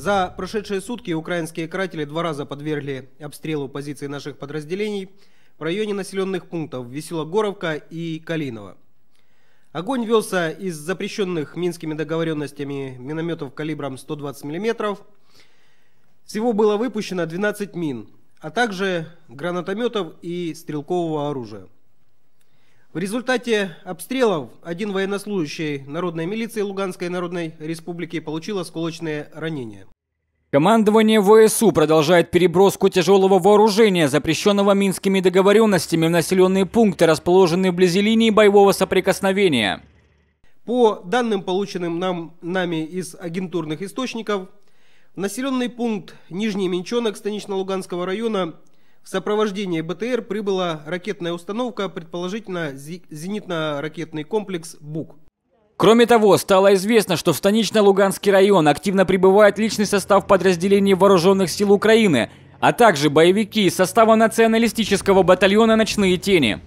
За прошедшие сутки украинские каратели два раза подвергли обстрелу позиций наших подразделений в районе населенных пунктов Веселогоровка и Калинова. Огонь велся из запрещенных минскими договоренностями минометов калибром 120 мм. Всего было выпущено 12 мин, а также гранатометов и стрелкового оружия. В результате обстрелов один военнослужащий Народной милиции Луганской Народной Республики получил осколочные ранения. Командование ВСУ продолжает переброску тяжелого вооружения, запрещенного минскими договоренностями в населенные пункты, расположенные вблизи линии боевого соприкосновения. По данным, полученным нам, нами из агентурных источников, в населенный пункт Нижний Менчонок Станично-Луганского района в сопровождении БТР прибыла ракетная установка, предположительно зенитно-ракетный комплекс «Бук». Кроме того, стало известно, что в Станично-Луганский район активно прибывает личный состав подразделений Вооруженных сил Украины, а также боевики из состава националистического батальона «Ночные тени».